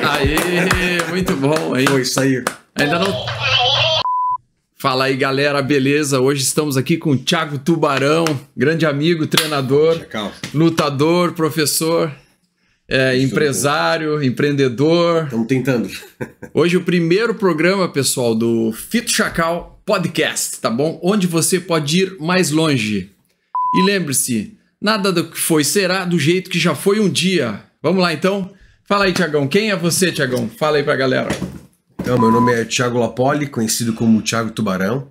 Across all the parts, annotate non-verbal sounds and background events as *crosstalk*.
Aê, muito bom, hein? Foi isso aí. Ainda não. Fala aí, galera, beleza? Hoje estamos aqui com o Thiago Tubarão, grande amigo, treinador, lutador, professor, é, né? empresário, bom. empreendedor. Estamos tentando. Hoje o primeiro programa, pessoal, do Fito Chacal Podcast, tá bom? Onde você pode ir mais longe. E lembre-se, nada do que foi será do jeito que já foi um dia. Vamos lá então? Fala aí, Tiagão. Quem é você, Tiagão? Fala aí pra galera. Então, meu nome é Tiago Lapoli, conhecido como Tiago Tubarão.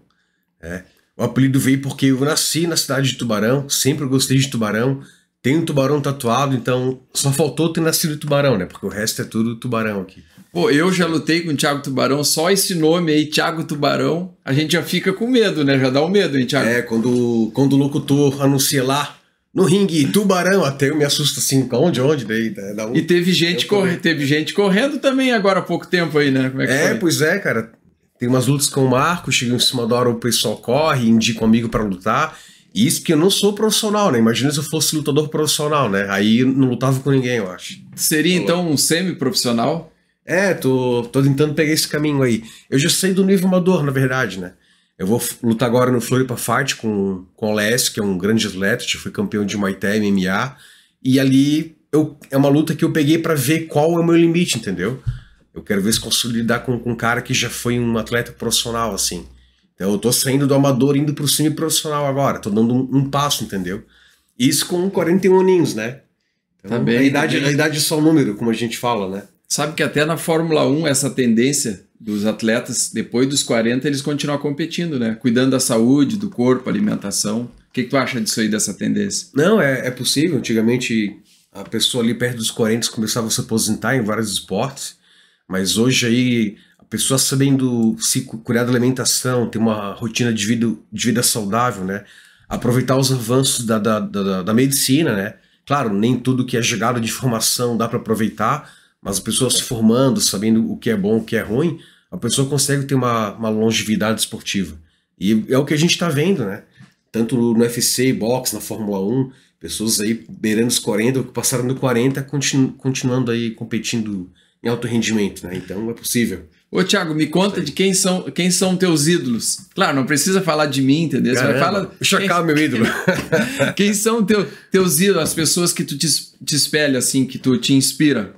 É. O apelido veio porque eu nasci na cidade de Tubarão, sempre gostei de Tubarão. Tenho tubarão tatuado, então só faltou ter nascido tubarão, né? Porque o resto é tudo tubarão aqui. Pô, eu já lutei com o Thiago Tubarão, só esse nome aí, Thiago Tubarão, a gente já fica com medo, né? Já dá o um medo, hein, Thiago? É, quando, quando o locutor anuncia lá no ringue, tubarão, até eu me assusto assim, onde, onde, daí, da, E teve gente, corre, teve gente correndo também agora há pouco tempo aí, né? Como é, é pois é, cara. Tem umas lutas com o Marco, chega em cima da hora, o pessoal corre, indica um amigo para lutar. E isso porque eu não sou profissional, né? Imagina se eu fosse lutador profissional, né? Aí não lutava com ninguém, eu acho. Seria então um semi-profissional? É, tô, tô tentando pegar esse caminho aí. Eu já sei do nível amador, na verdade, né? Eu vou lutar agora no Floripa Fight com, com o Leste, que é um grande atleta, foi campeão de Muay Thai, MMA, e ali eu, é uma luta que eu peguei para ver qual é o meu limite, entendeu? Eu quero ver se consigo lidar com, com um cara que já foi um atleta profissional, assim. Então eu tô saindo do amador indo pro semi-profissional agora, tô dando um, um, passo, entendeu? Isso com 41 aninhos, né? Então, tá bem, a, tá idade, tá bem. a idade é só um número, como a gente fala, né? Sabe que até na Fórmula 1 essa tendência dos atletas, depois dos 40, eles continuam competindo, né? Cuidando da saúde, do corpo, alimentação. O que, que tu acha disso aí, dessa tendência? Não, é, é possível. Antigamente, a pessoa ali perto dos 40 começava a se aposentar em vários esportes, mas hoje aí a pessoa sabendo se cuidar da alimentação, ter uma rotina de vida, de vida saudável, né? Aproveitar os avanços da, da, da, da medicina, né? Claro, nem tudo que é chegado de formação dá para aproveitar, mas as pessoas se formando, sabendo o que é bom, o que é ruim, a pessoa consegue ter uma, uma longevidade esportiva. E é o que a gente está vendo, né? Tanto no UFC boxe, na Fórmula 1, pessoas aí beirando os 40, que passaram do 40, continu, continuando aí competindo em alto rendimento, né? Então é possível. Ô, Thiago, me conta de quem são, quem são teus ídolos. Claro, não precisa falar de mim, entendeu? Caramba, fala. O Chacal é meu *laughs* ídolo. quem são teu, teus ídolos, as pessoas que tu te, te espelha, assim, que tu te inspira?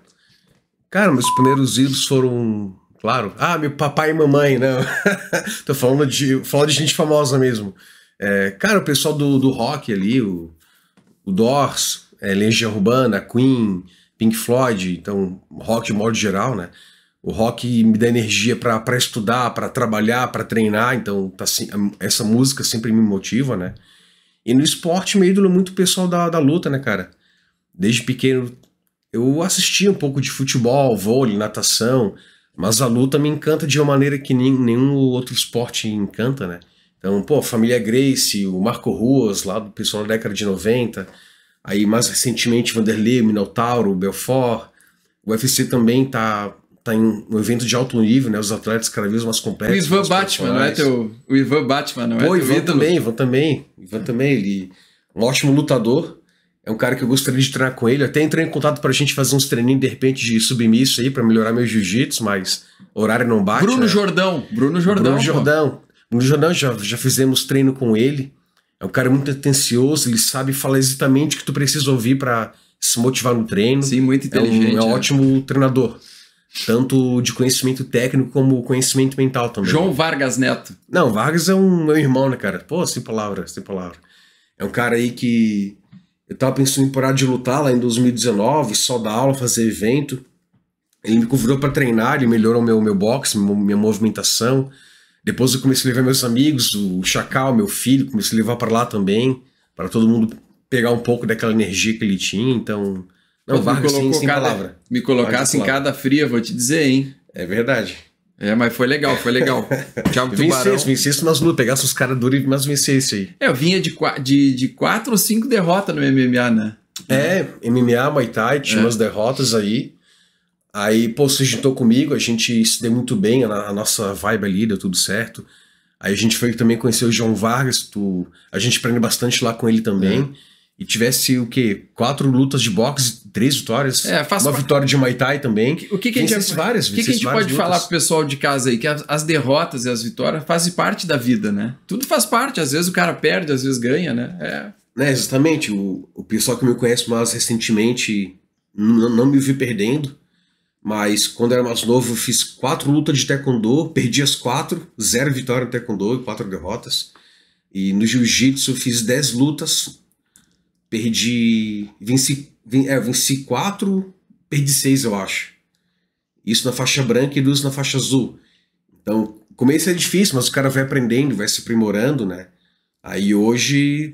Cara, meus primeiros ídolos foram Claro. Ah, meu papai e mamãe, não. Né? *laughs* Tô falando de, falando de gente famosa mesmo. É, cara, o pessoal do, do rock ali, o, o Doors, é, Legião Urbana, Queen, Pink Floyd, então rock de modo geral, né? O rock me dá energia para estudar, para trabalhar, para treinar, então tá, essa música sempre me motiva, né? E no esporte, meu ídolo é muito o pessoal da, da luta, né, cara? Desde pequeno eu assistia um pouco de futebol, vôlei, natação, mas a luta me encanta de uma maneira que nenhum outro esporte encanta, né? Então, pô, a família Grace, o Marco Ruas, lá do pessoal da década de 90, aí mais recentemente Vanderlei, Minotauro, Belfort. O UFC também tá, tá em um evento de alto nível, né? Os atletas cada vez mais complexos. É o Ivan Batman, não é teu. O Ivan Batman, não Pô, é? Pô, Ivan também, Ivan também. Ivan também, ele um ótimo lutador, é um cara que eu gostaria de treinar com ele. Eu até entrei em contato pra gente fazer uns treininhos de repente de submisso aí para melhorar meu jiu-jitsu, mas horário não bate. Bruno né? Jordão. Bruno Jordão. Bruno Jordão. Bruno Jordão já, já fizemos treino com ele. É um cara muito atencioso, ele sabe falar exatamente o que tu precisa ouvir para se motivar no treino. Sim, muito inteligente. É um, é um é. ótimo treinador. Tanto de conhecimento técnico como conhecimento mental também. João Vargas Neto. Não, Vargas é um meu irmão, né, cara? Pô, sem palavras, sem palavra. É um cara aí que eu estava pensando em parar de lutar lá em 2019, só dar aula, fazer evento. Ele me convidou para treinar, ele melhorou meu, meu boxe, minha movimentação. Depois eu comecei a levar meus amigos, o Chacal, meu filho, comecei a levar para lá também, para todo mundo pegar um pouco daquela energia que ele tinha. Então, não, Vargas, me sem, sem cada, palavra. Me colocasse em cada fria, vou te dizer, hein? É verdade. É, mas foi legal, foi legal. *laughs* Tiago Tubarão. Vencesse, vencesse lutas, pegasse os caras duros, mas vencesse aí. É, eu vinha de, de, de quatro ou cinco derrotas no MMA, né? É, MMA, Muay Thai, tinha é. umas derrotas aí. Aí, pô, você juntou comigo, a gente se deu muito bem, a, a nossa vibe ali deu tudo certo. Aí a gente foi também conhecer o João Vargas, tu, a gente aprende bastante lá com ele também. É e tivesse o quê? Quatro lutas de boxe, três vitórias. É, faço... Uma vitória de Muay Thai também. O que, que a gente, várias, o que, que a gente pode lutas. falar pro pessoal de casa aí? Que as derrotas e as vitórias fazem parte da vida, né? Tudo faz parte. Às vezes o cara perde, às vezes ganha, né? É. é exatamente. O, o pessoal que me conhece mais recentemente não, não me vi perdendo. Mas quando era mais novo, eu fiz quatro lutas de taekwondo, perdi as quatro, zero vitória no taekwondo e quatro derrotas. E no jiu-jitsu fiz dez lutas, Perdi venci, 20, é, quatro, perdi 6, eu acho. Isso na faixa branca e duas na faixa azul. Então, começo é difícil, mas o cara vai aprendendo, vai se aprimorando, né? Aí hoje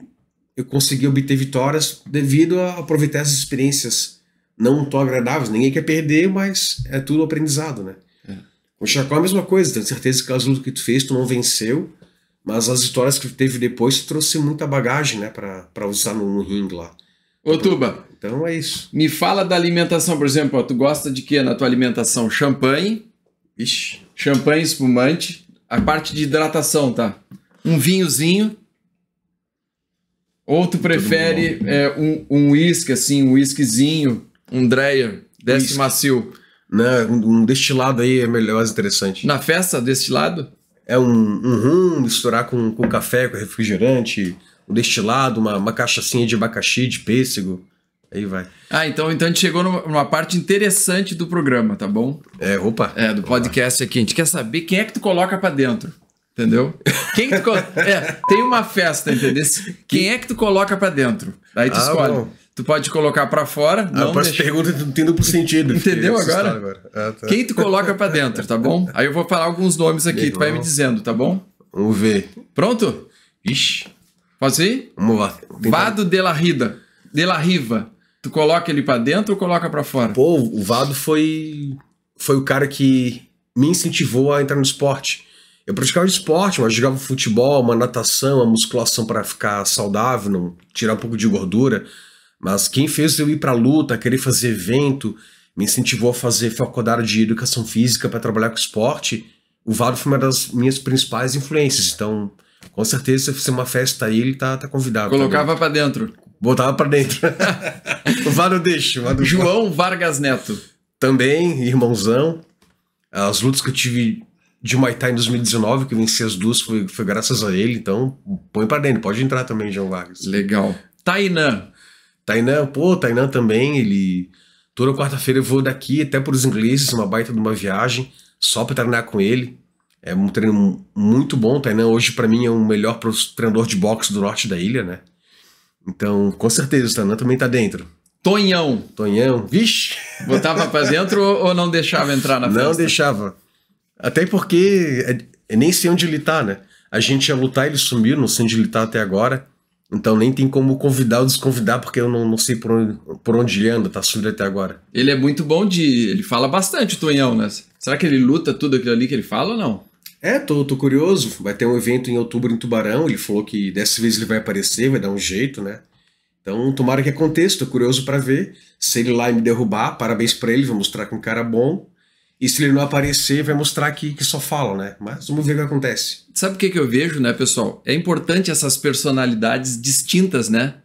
eu consegui obter vitórias devido a aproveitar essas experiências não tão agradáveis. Ninguém quer perder, mas é tudo aprendizado, né? É. o Chacó é a mesma coisa, tenho certeza que as lutas que tu fez, tu não venceu, mas as histórias que teve depois trouxe muita bagagem, né, para usar no, no ringue lá. Ô, Tuba. Então é isso. Me fala da alimentação, por exemplo, ó, tu gosta de que na tua alimentação? Champanhe. Ixi. Champanhe, espumante. A parte de hidratação, tá? Um vinhozinho. Ou tu prefere é, um, um whisky, assim, um whiskyzinho, um Dreyer, desse macio. Não, né, um destilado aí é melhor, mais interessante. Na festa, destilado? é um, um rum, misturar com, com café, com refrigerante, um destilado, uma, uma cachaçinha de abacaxi, de pêssego. Aí vai. Ah, então, então a gente chegou numa, parte interessante do programa, tá bom? É, opa. É, do podcast opa. aqui. A gente quer saber quem é que tu coloca para dentro. Entendeu? Quem tu *laughs* é, tem uma festa, entendeu? Quem é que tu coloca para dentro? Aí tu ah, escolhe. Bom. Tu pode colocar para fora. Ah, não para deixa... não tem duplo sentido. Entendeu agora? agora. Ah, tá. Quem tu coloca para dentro, tá bom? Aí eu vou falar alguns nomes aqui, Legal. tu vai me dizendo, tá bom? Vamos ver. Pronto? Ixi. Posso ir? Vamos lá. Vado de la Rida. De la Riva. Tu coloca ele para dentro ou coloca para fora? Pô, o Vado foi foi o cara que me incentivou a entrar no esporte. Eu praticava esporte, mas jogava futebol, uma natação, uma musculação para ficar saudável, não, tirar um pouco de gordura. Mas quem fez eu ir para a luta, querer fazer evento, me incentivou a fazer faculdade de educação física para trabalhar com esporte, o Vado foi uma das minhas principais influências. Então, com certeza, se eu fizer uma festa aí, ele tá, tá convidado. Colocava para dentro. Botava para dentro. *laughs* o Vado deixa. O Vado João Vargas Neto. Também, irmãozão. As lutas que eu tive de Muay Thai em 2019, que eu venci as duas, foi, foi graças a ele. Então, põe para dentro. Pode entrar também, João Vargas. Legal. Tainã. Tainan, pô, Tainan também, ele. Toda quarta-feira eu vou daqui até para os ingleses, uma baita de uma viagem, só para treinar com ele. É um treino muito bom. Tainã. Tainan hoje, para mim, é o melhor treinador de boxe do norte da ilha, né? Então, com certeza, o Tainan também tá dentro. Tonhão. Tonhão, vixe. Botava para dentro ou não deixava entrar na festa? Não deixava. Até porque é, é nem sei onde ele tá, né? A gente ia lutar, ele sumiu, não sei onde ele tá até agora. Então nem tem como convidar ou desconvidar, porque eu não, não sei por onde, por onde ele anda, tá subindo até agora. Ele é muito bom de. Ele fala bastante, o Tonhão, né? Será que ele luta tudo aquilo ali que ele fala ou não? É, tô, tô curioso. Vai ter um evento em outubro em Tubarão. Ele falou que dessa vez ele vai aparecer, vai dar um jeito, né? Então, tomara que aconteça. Tô curioso para ver. Se ele lá me derrubar, parabéns para ele, vou mostrar que um cara bom. E se ele não aparecer, vai mostrar que, que só falam, né? Mas vamos ver o que acontece. Sabe o que, que eu vejo, né, pessoal? É importante essas personalidades distintas, né?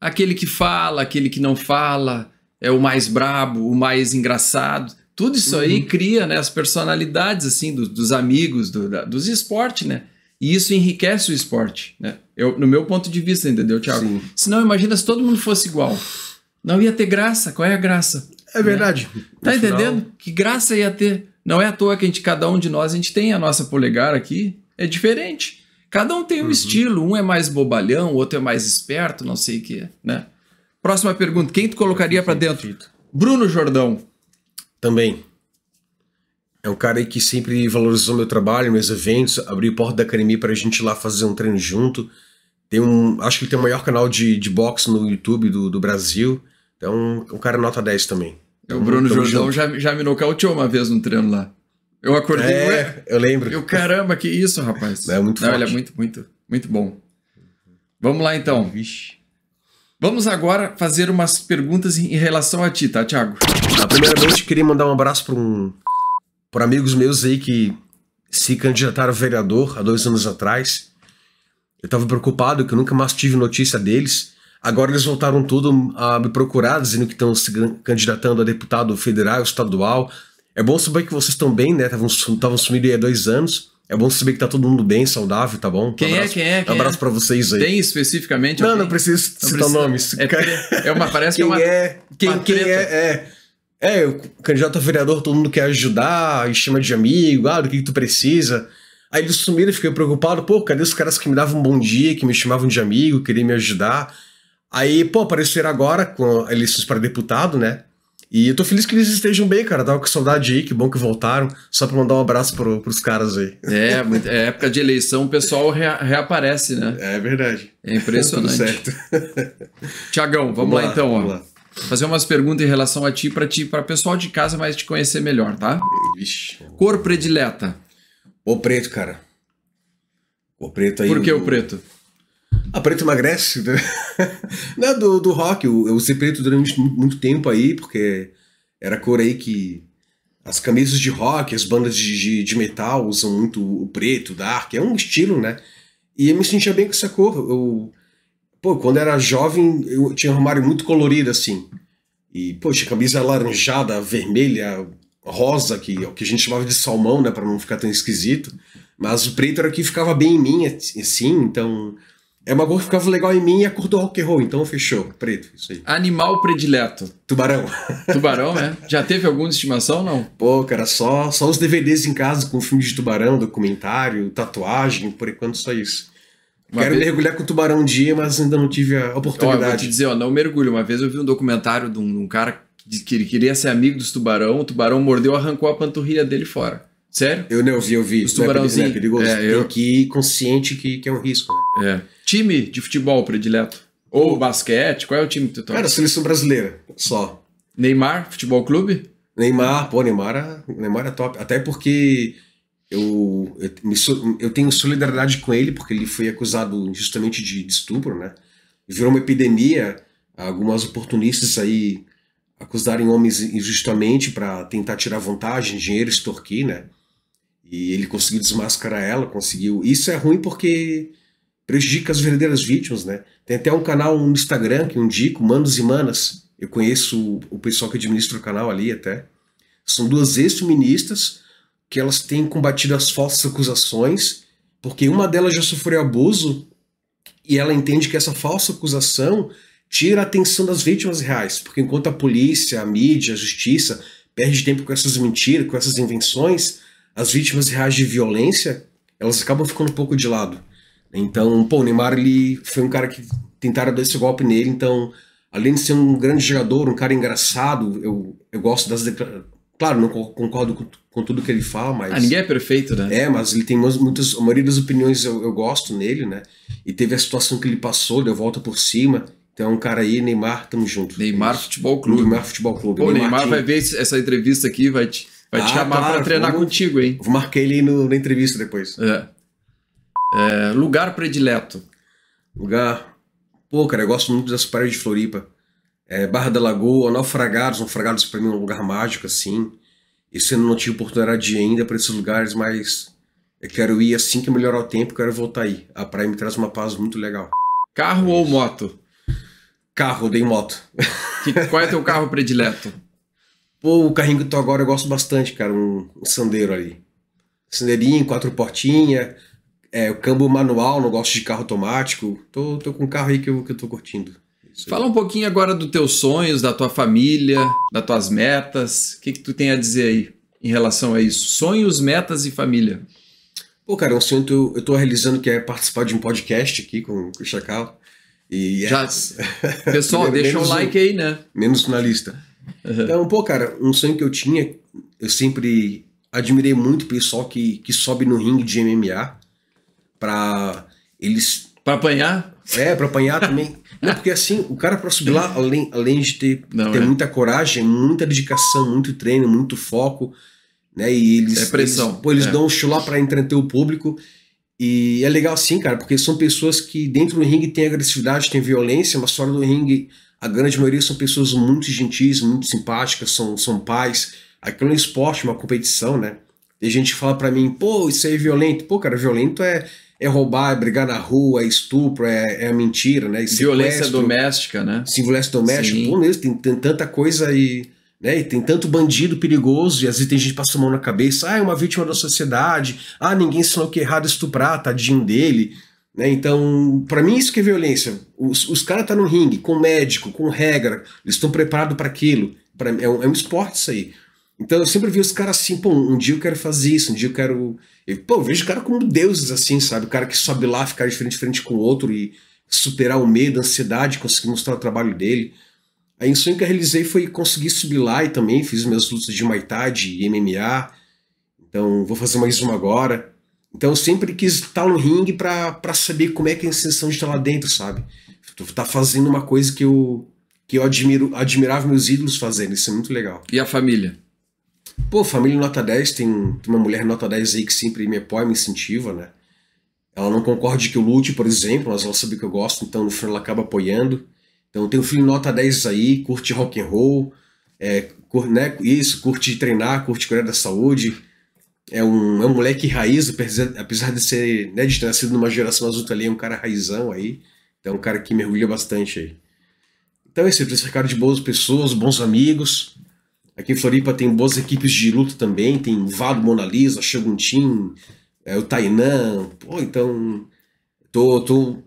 Aquele que fala, aquele que não fala, é o mais brabo, o mais engraçado. Tudo isso uhum. aí cria né, as personalidades, assim, do, dos amigos, do, da, dos esportes, né? E isso enriquece o esporte, né? Eu, no meu ponto de vista, entendeu, Thiago? Sim. Senão, imagina se todo mundo fosse igual. Não ia ter graça. Qual é a graça? É verdade. Né? Tá final... entendendo? Que graça ia ter. Não é à toa que a gente, cada um de nós, a gente tem a nossa polegar aqui. É diferente. Cada um tem um uhum. estilo. Um é mais bobalhão, o outro é mais esperto, não sei o que, né? Próxima pergunta. Quem tu colocaria para dentro? Bruno Jordão. Também. É um cara aí que sempre valorizou meu trabalho, meus eventos, abriu porta da academia pra gente ir lá fazer um treino junto. Tem um, acho que ele tem o maior canal de, de boxe no YouTube do, do Brasil. Então, o cara nota 10 também. Então, o Bruno Jordão já, já me nocauteou uma vez no treino lá. Eu acordei. É, eu lembro. Eu, caramba, que isso, rapaz. É muito Não, Ele é muito, muito, muito bom. Vamos lá, então. Vixe. Vamos agora fazer umas perguntas em relação a ti, tá, Thiago? Tá, primeiramente, queria mandar um abraço para um, para amigos meus aí que se candidataram a vereador há dois anos atrás. Eu estava preocupado que eu nunca mais tive notícia deles. Agora eles voltaram tudo a me procurar, dizendo que estão se candidatando a deputado federal, estadual. É bom saber que vocês estão bem, né? Estavam sumindo há dois anos. É bom saber que tá todo mundo bem, saudável, tá bom? Quem é, abraço, é, quem é? Quem abraço é? vocês aí. Tem especificamente? Não, alguém? não preciso citar não citar nomes. É, é, uma, parece quem que é uma. É, quem, quem é? É, é o candidato a vereador, todo mundo quer ajudar, e chama de amigo, ah, do que, que tu precisa. Aí eles sumiram, fiquei preocupado, pô, cadê os caras que me davam um bom dia, que me chamavam de amigo, queriam me ajudar? Aí, pô, apareceram agora com eleições para deputado, né? E eu tô feliz que eles estejam bem, cara. Tava com saudade aí, que bom que voltaram. Só pra mandar um abraço pro, pros caras aí. É, é época de eleição, o pessoal rea, reaparece, né? É verdade. É impressionante. certo. *laughs* Tiagão, vamos, vamos, lá, lá então, vamos ó. Lá. Fazer umas perguntas em relação a ti, pra ti, pra pessoal de casa mais te conhecer melhor, tá? Vixe. Cor predileta. O preto, cara. O preto aí. Por que o preto? A preto emagrece? Né? *laughs* Não, do, do rock. Eu, eu usei preto durante muito tempo aí, porque era a cor aí que as camisas de rock, as bandas de, de, de, metal usam muito o preto, dark, é um estilo, né? E eu me sentia bem com essa cor. Eu, pô, quando era jovem, eu tinha um armário muito colorido assim. E, poxa, camisa alaranjada vermelha, rosa, que é o que a gente chamava de salmão, né, para não ficar tão esquisito. Mas o preto era o que ficava bem em mim, assim, então é uma cor que ficava legal em mim e a cor do rock and roll, então fechou, preto, isso aí. Animal predileto. Tubarão. Tubarão, né? Já teve alguma estimação, não? Pô, cara, só, só os DVDs em casa com filme de tubarão, documentário, tatuagem, por enquanto só isso. Uma Quero vez... mergulhar com tubarão um dia, mas ainda não tive a oportunidade. Ó, vou te dizer, ó, não mergulho. Uma vez eu vi um documentário de um, de um cara que queria ser amigo dos tubarão, o tubarão mordeu, arrancou a panturrilha dele fora. Sério? Eu não, eu vi, eu vi. Os tubarãozinhos. É, é perigoso. É, eu... Tem que ir consciente que, que é um risco, né? É. Time de futebol predileto? Ou basquete? Qual é o time que tu torce? Cara, seleção brasileira, só. Neymar, futebol clube? Neymar, pô, Neymar, é, Neymar é top. Até porque eu, eu, eu tenho solidariedade com ele, porque ele foi acusado justamente de, de estupro, né? Virou uma epidemia, algumas oportunistas aí acusarem homens injustamente para tentar tirar vantagem, dinheiro, extorquir, né? E ele conseguiu desmascarar ela, conseguiu. Isso é ruim porque prejudica as verdadeiras vítimas, né? Tem até um canal no Instagram que eu indico, Manos e Manas. Eu conheço o pessoal que administra o canal ali até. São duas ex-feministas que elas têm combatido as falsas acusações, porque uma delas já sofreu abuso e ela entende que essa falsa acusação tira a atenção das vítimas reais, porque enquanto a polícia, a mídia, a justiça perde tempo com essas mentiras, com essas invenções, as vítimas reais de violência, elas acabam ficando um pouco de lado. Então, pô, o Neymar ele foi um cara que tentaram dar esse golpe nele, então, além de ser um grande jogador, um cara engraçado, eu, eu gosto das declarações. Claro, não concordo com, com, tudo que ele fala, mas. Ah, ninguém é perfeito, né? É, mas ele tem muitas. A maioria das opiniões eu, eu gosto nele, né? E teve a situação que ele passou, deu volta por cima. Então, é um cara aí, Neymar, tamo junto. Neymar Futebol Clube. Neymar Futebol Clube. Pô, Neymar, Neymar vai ver essa entrevista aqui, vai te Vai ah, te chamar claro, pra treinar vamos, contigo, hein? Vou marcar ele no, na entrevista depois. É. é. Lugar predileto. Lugar. Pô, cara, eu gosto muito das praias de Floripa. É, Barra da Lagoa, Naufragados. Naufragados pra mim é um lugar mágico, assim. E sendo não tive oportunidade de ir ainda pra esses lugares, mas eu quero ir assim que melhorar o tempo, quero voltar aí. A praia me traz uma paz muito legal. Carro é ou moto? Carro, dei moto. Que, qual é teu carro predileto? *laughs* Pô, o carrinho que eu tô agora eu gosto bastante, cara. Um, um sandeiro ali. Sandeirinho, quatro portinhas. É, o câmbio manual, não gosto de carro automático. Tô, tô com um carro aí que eu, que eu tô curtindo. Fala um pouquinho agora dos teus sonhos, da tua família, das tuas metas. O que, que tu tem a dizer aí em relação a isso? Sonhos, metas e família. Pô, cara, é um sonho que eu, tô realizando que é participar de um podcast aqui com, com o Chacal. E yes. É Já, *laughs* pessoal, deixa um like aí, né? Menos na lista. Uhum. Então, pô, cara, um sonho que eu tinha, eu sempre admirei muito o pessoal que, que sobe no ringue de MMA pra eles. Pra apanhar? É, pra apanhar também. Não, porque assim, o cara pra subir lá, além, além de ter, Não, ter é. muita coragem, muita dedicação, muito treino, muito foco, né? E eles. É pressão. Eles, pô, eles é. dão um show lá pra entreter o público. E é legal sim, cara, porque são pessoas que dentro do ringue tem agressividade, tem violência, mas fora do ringue a grande maioria são pessoas muito gentis, muito simpáticas, são, são pais. Aquilo é um esporte, é uma competição, né? Tem gente que fala para mim, pô, isso aí é violento. Pô, cara, violento é, é roubar, é brigar na rua, é estupro, é, é mentira, né? violência doméstica, né? Sim, violência doméstica. Sim. Pô, mesmo, tem, tem tanta coisa e... Né? E tem tanto bandido perigoso, e às vezes tem gente passa a mão na cabeça, ah, é uma vítima da sociedade, ah, ninguém ensinou que é errado estuprar, tadinho dele. Né? Então, para mim, isso que é violência. Os, os caras estão tá no ringue, com médico, com regra, eles estão preparados para aquilo. Pra, é, um, é um esporte isso aí. Então eu sempre vi os caras assim, pô, um dia eu quero fazer isso, um dia eu quero. Eu, pô, eu vejo o cara como deuses assim, sabe? O cara que sobe lá, ficar de frente, frente com o outro e superar o medo, a ansiedade, conseguir mostrar o trabalho dele. Aí um sonho que eu realizei foi conseguir subir lá e também fiz minhas lutas de Muay de MMA. Então vou fazer mais uma agora. Então eu sempre quis estar no ringue para saber como é que é a sensação de estar lá dentro, sabe? Tá fazendo uma coisa que eu que eu admiro, admirava meus ídolos fazendo, isso é muito legal. E a família? Pô, família nota 10, tem, tem uma mulher nota 10 aí que sempre me apoia, me incentiva, né? Ela não concorda que eu lute, por exemplo, mas ela sabe que eu gosto, então no final ela acaba apoiando. Então tem um filho nota 10 aí, curte rock and roll, é, cur, né, isso, curte treinar, curte cuidar da saúde, é um, é um moleque raiz, apesar de ser, né, de ter nascido numa geração azul ali, é um cara raizão aí. Então é um cara que mergulha bastante aí. Então é isso, vocês ficaram de boas pessoas, bons amigos. Aqui em Floripa tem boas equipes de luta também, tem Vado Mona Lisa, Shogun é, o Tainan. Pô, então, tô, tô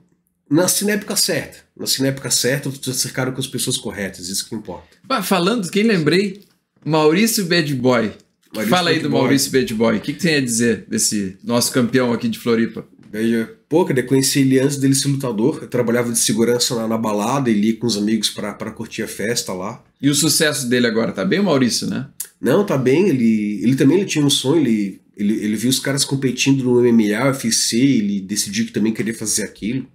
nasci na época certa. Nasci na época certa, vocês ficaram com as pessoas corretas, isso que importa. falando, quem lembrei? Maurício Bad Boy. Maurício Fala aí do Boy. Maurício Bad Boy. O que, que, tem a dizer desse nosso campeão aqui de Floripa? Veja, pô, cara, eu conheci ele antes dele ser lutador. Eu trabalhava de segurança lá na balada, ele ia com os amigos para curtir a festa lá. E o sucesso dele agora? Tá bem o Maurício, né? Não, tá bem. Ele, ele também ele tinha um sonho, ele, ele, ele viu os caras competindo no MMA, UFC, ele decidiu que também queria fazer aquilo.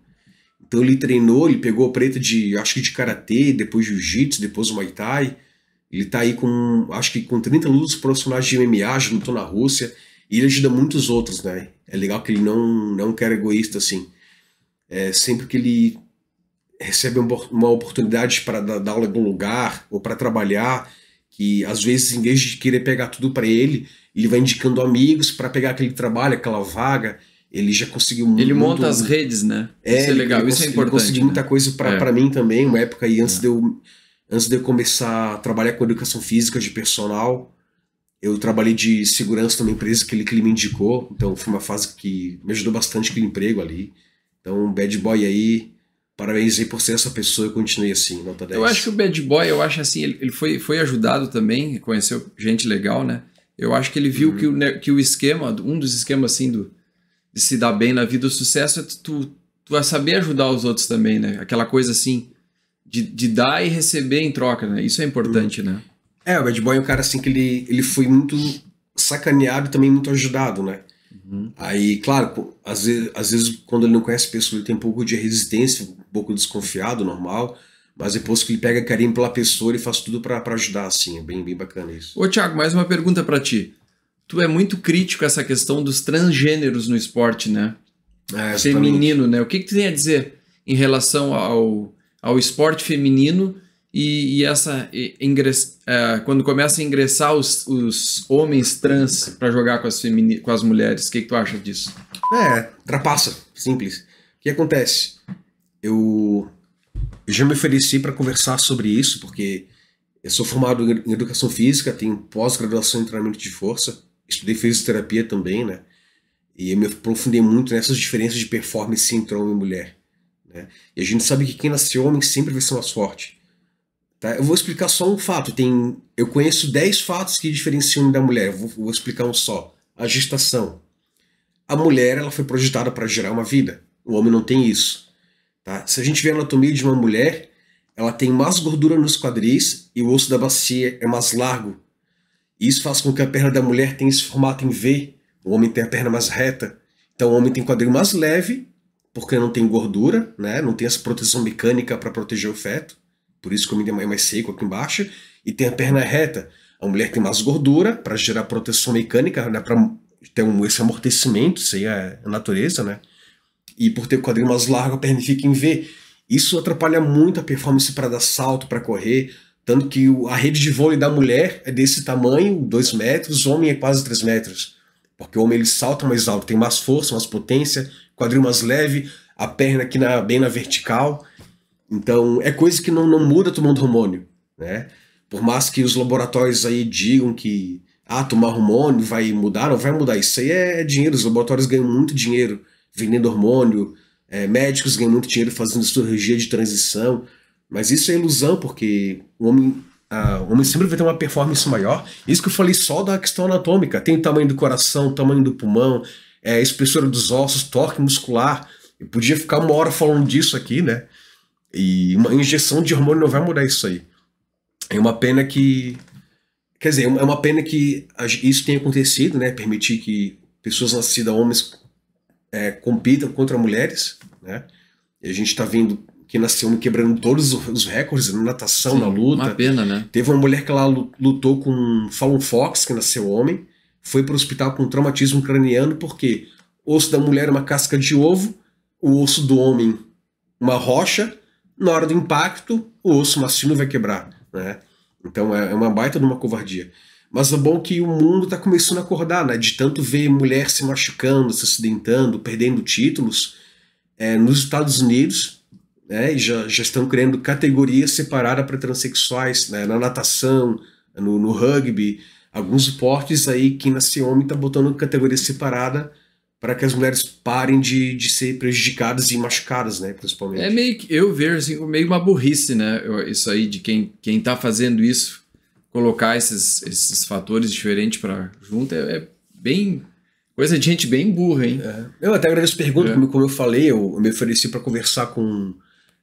Então ele treinou, ele pegou a preta de, acho que de karatê, depois jiu-jitsu, depois o muay thai. Ele está aí com, acho que com 30 lutas profissionais de MMA, já lutou na Rússia, e ele ajuda muitos outros, né? É legal que ele não, não quer egoísta, assim. É, sempre que ele recebe uma oportunidade para dar, aula em algum lugar, ou para trabalhar, que às vezes, em vez de querer pegar tudo para ele, ele vai indicando amigos para pegar aquele trabalho, aquela vaga, ele já conseguiu muito. Ele monta as redes, né? É, isso é legal, ele, isso é importante. Ele conseguiu né? muita coisa para é. mim também, uma época aí antes é. de eu Antes de eu começar a trabalhar com educação física de personal, eu trabalhei de segurança numa empresa que ele, que ele me indicou, então foi uma fase que me ajudou bastante com o emprego ali. Então, bad boy aí, parabéns aí por ser essa pessoa, eu continuei assim, nota 10. Eu acho que o bad boy, eu acho assim, ele, ele foi, foi ajudado também, conheceu gente legal, né? Eu acho que ele viu uhum. que, o, que o esquema, um dos esquemas assim do, de se dar bem na vida, o sucesso é tu, tu, tu saber ajudar os outros também, né? Aquela coisa assim, de, de dar e receber em troca, né? Isso é importante, né? É, o Bad Boy é um cara assim que ele, ele foi muito sacaneado e também muito ajudado, né? Uhum. Aí, claro, às vezes, às vezes quando ele não conhece a pessoa, ele tem um pouco de resistência, um pouco desconfiado, normal. Mas depois que ele pega carinho pela pessoa, ele faz tudo para ajudar, assim. É bem, bem bacana isso. Ô, Thiago, mais uma pergunta para ti. Tu é muito crítico a essa questão dos transgêneros no esporte, né? É, Feminino, né? O que, que tu tem a dizer em relação ao, ao esporte feminino e, e essa e, ingress, é, quando começa a ingressar os, os homens trans para jogar com as, femini, com as mulheres. O que, que tu acha disso? É, trapaça, simples. O que acontece? Eu, eu já me ofereci para conversar sobre isso, porque eu sou formado em educação física, tenho pós-graduação em treinamento de força, estudei fisioterapia também, né? E eu me aprofundei muito nessas diferenças de performance entre homem e mulher. Né? E a gente sabe que quem nasce homem sempre vai ser mais forte. Tá? Eu vou explicar só um fato. Tem, eu conheço 10 fatos que diferenciam o homem da mulher. vou, vou explicar um só. A gestação. A mulher ela foi projetada para gerar uma vida. O homem não tem isso. Tá? Se a gente vê a anatomia de uma mulher, ela tem mais gordura nos quadris e o osso da bacia é mais largo. Isso faz com que a perna da mulher tenha esse formato em V. O homem tem a perna mais reta. Então o homem tem quadril mais leve porque não tem gordura, né? Não tem essa proteção mecânica para proteger o feto. Por isso que o menino é mais seco aqui embaixo e tem a perna reta. A mulher tem mais gordura para gerar proteção mecânica, né? Para ter um, esse amortecimento, isso aí é a natureza, né? E por ter o quadril mais largo, a perna fica em V. Isso atrapalha muito a performance para dar salto, para correr. Tanto que a rede de vôlei da mulher é desse tamanho, 2 metros, o homem é quase 3 metros. Porque o homem ele salta mais alto, tem mais força, mais potência, quadril mais leve, a perna aqui na, bem na vertical. Então, é coisa que não, não muda tomando hormônio, né? Por mais que os laboratórios aí digam que ah, tomar hormônio vai mudar, não vai mudar. Isso aí é, é dinheiro, os laboratórios ganham muito dinheiro vendendo hormônio, é, médicos ganham muito dinheiro fazendo cirurgia de transição. Mas isso é ilusão, porque o homem, ah, o homem sempre vai ter uma performance maior. Isso que eu falei só da questão anatômica. Tem o tamanho do coração, o tamanho do pulmão, é, espessura dos ossos, torque muscular. Eu podia ficar uma hora falando disso aqui, né? E uma injeção de hormônio não vai mudar isso aí. É uma pena que. Quer dizer, é uma pena que isso tenha acontecido, né? Permitir que pessoas nascidas homens é, compitam contra mulheres, né? E a gente está vendo que nasceu quebrando todos os recordes na natação, Sim, na luta. Uma pena, né? Teve uma mulher que lá lutou com Fallon Fox, que nasceu homem foi para o hospital com traumatismo craniano porque o osso da mulher é uma casca de ovo, o osso do homem uma rocha, na hora do impacto o osso mastino vai quebrar, né? Então é, é uma baita de uma covardia. Mas é bom que o mundo está começando a acordar, né? De tanto ver mulher se machucando, se acidentando, perdendo títulos, é, nos Estados Unidos, né? E já, já estão criando categorias separadas para transexuais, né? Na natação, no, no rugby, alguns portes aí que na Xiaomi está botando categoria separada para que as mulheres parem de, de ser prejudicadas e machucadas, né, principalmente. É meio que eu vejo assim, meio uma burrice, né, isso aí de quem quem tá fazendo isso, colocar esses, esses fatores diferentes para junto é, é, bem coisa de gente bem burra, hein. É. Eu até agradeço a pergunta, é. como, como eu falei, eu, eu me ofereci para conversar com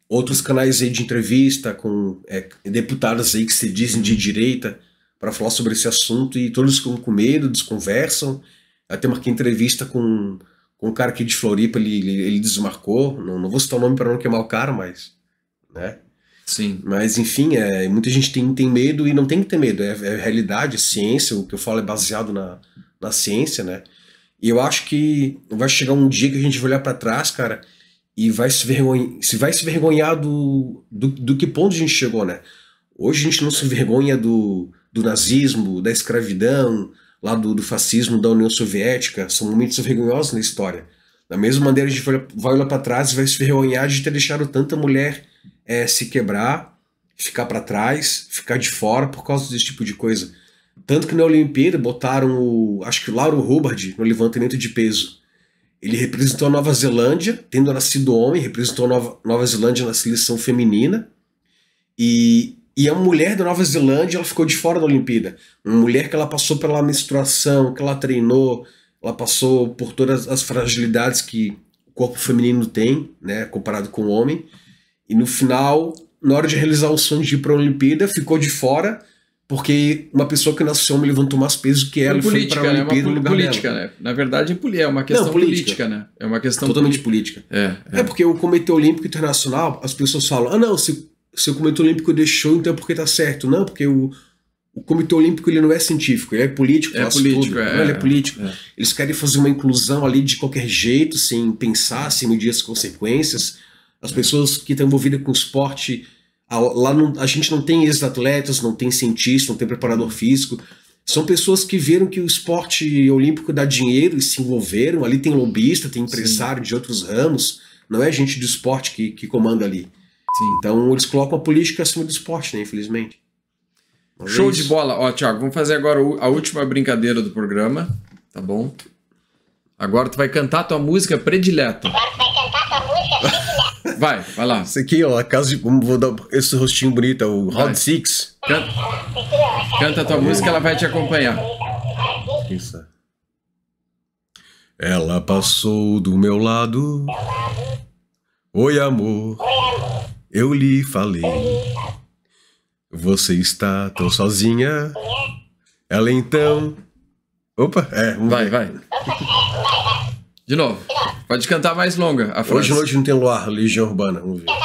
outros canais aí de entrevista, com é, deputadas aí que se dizem de direita, para falar sobre esse assunto e todos ficam com medo, desconversam. Até marquei entrevista com, com um cara aqui de Floripa, ele, ele, ele desmarcou. Não, não vou citar o nome para não queimar o cara, mas. Né? Sim. Mas enfim, é, muita gente tem, tem medo e não tem que ter medo. É, é realidade, é ciência, o que eu falo é baseado na, na ciência, né? E eu acho que vai chegar um dia que a gente vai olhar para trás, cara, e vai se, vergonha, se, vai se vergonhar do, do, do que ponto a gente chegou, né? Hoje a gente não se vergonha do, do nazismo, da escravidão, lá do, do fascismo, da União Soviética, são momentos vergonhosos na história. Da mesma maneira, a gente vai, olhar para trás e vai se vergonhar de ter deixado tanta mulher é, se quebrar, ficar para trás, ficar de fora por causa desse tipo de coisa. Tanto que na Olimpíada botaram o. Acho que o Lauro Hubbard no levantamento de peso. Ele representou a Nova Zelândia, tendo nascido homem, representou a Nova, Nova Zelândia na seleção feminina. E e a mulher da Nova Zelândia ela ficou de fora da Olimpíada. Uma mulher que ela passou pela menstruação, que ela treinou, ela passou por todas as fragilidades que o corpo feminino tem, né, comparado com o homem. E no final, na hora de realizar o sonho de ir para a Olimpíada, ficou de fora porque uma pessoa que nasceu homem levantou mais peso que ela política, e foi para a Olimpíada né? é uma política, né? Na verdade, é, é uma questão Não, política. política. né? É uma questão totalmente política. É, é. é porque o Comitê Olímpico Internacional, as pessoas falam: "Ah, não, se se o Comitê Olímpico deixou, então é porque está certo. Não, porque o, o Comitê Olímpico ele não é científico, ele é político. É político, é, não, ele é, é político. É. Eles querem fazer uma inclusão ali de qualquer jeito, sem pensar, sem medir as consequências. As é. pessoas que estão envolvidas com esporte, a, lá não, a gente não tem ex-atletas, não tem cientista, não tem preparador físico. São pessoas que viram que o esporte olímpico dá dinheiro e se envolveram. Ali tem lobista, tem empresário Sim. de outros ramos. Não é gente do esporte que, que comanda ali. Sim. Então eles colocam a política acima do esporte, né, infelizmente. Mas Show é de bola. Ó, Thiago, vamos fazer agora a última brincadeira do programa, tá bom? Agora tu vai cantar tua música predileta. Agora tu vai cantar tua música predileta. *laughs* vai, vai lá. Isso aqui, ó, a casa de. Vou dar esse rostinho bonito, é o Rod Six. Canta, canta tua música, ela vai te acompanhar. Isso. Ela passou do meu lado. Oi, amor. Oi, amor. Eu lhe falei. Você está tão sozinha. Ela então. Opa, é. Vai, vai. De novo. Pode cantar mais longa. A Hoje noite não tem luar, Legião Urbana. Vamos ver. Hoje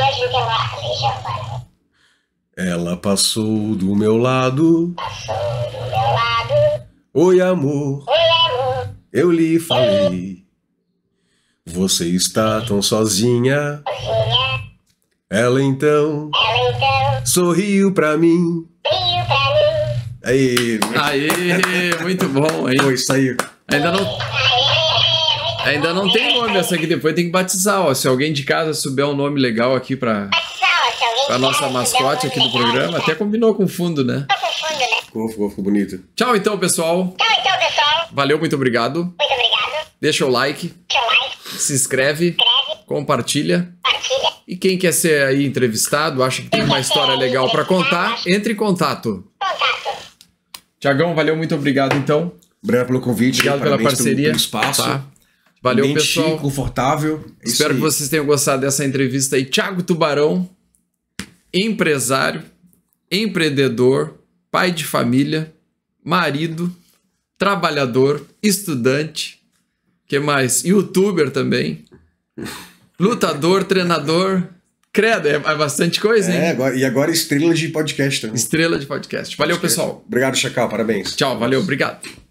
noite não tem luar, Legião Urbana. Ela passou do meu lado. Passou do meu lado. Oi, amor. Oi, amor. Eu lhe falei. Você está tão sozinha. Você ela então, Ela então sorriu pra mim. Sorriu pra mim. Aí. Aê, muito bom, hein? Foi, saiu. Ainda não. Ainda não tem nome essa aqui, depois tem que batizar, ó. Se alguém de casa souber um nome legal aqui pra. A nossa mascote aqui do programa até combinou com o fundo, né? Ficou fundo, né? Ficou, ficou, ficou bonito. Tchau então, pessoal. Tchau então, pessoal. Valeu, muito obrigado. Muito obrigado. Deixa o like. Deixa o like. Se inscreve. Se inscreve. Compartilha. Compartilha. E quem quer ser aí entrevistado, acha que tem uma história legal para contar, entre em contato. Tiagão, valeu, muito obrigado então. Obrigado pelo convite. Obrigado pela parceria. Pelo espaço. Tá. Valeu, Mente pessoal. confortável. É Espero que vocês tenham gostado dessa entrevista aí. Tiago Tubarão, empresário, empreendedor, pai de família, marido, trabalhador, estudante, que mais? Youtuber também. Lutador, treinador. Credo, é, é bastante coisa, é, hein? É, agora, e agora estrela de podcast também. Estrela de podcast. Valeu, podcast. pessoal. Obrigado, Chacal. Parabéns. Tchau, valeu, obrigado.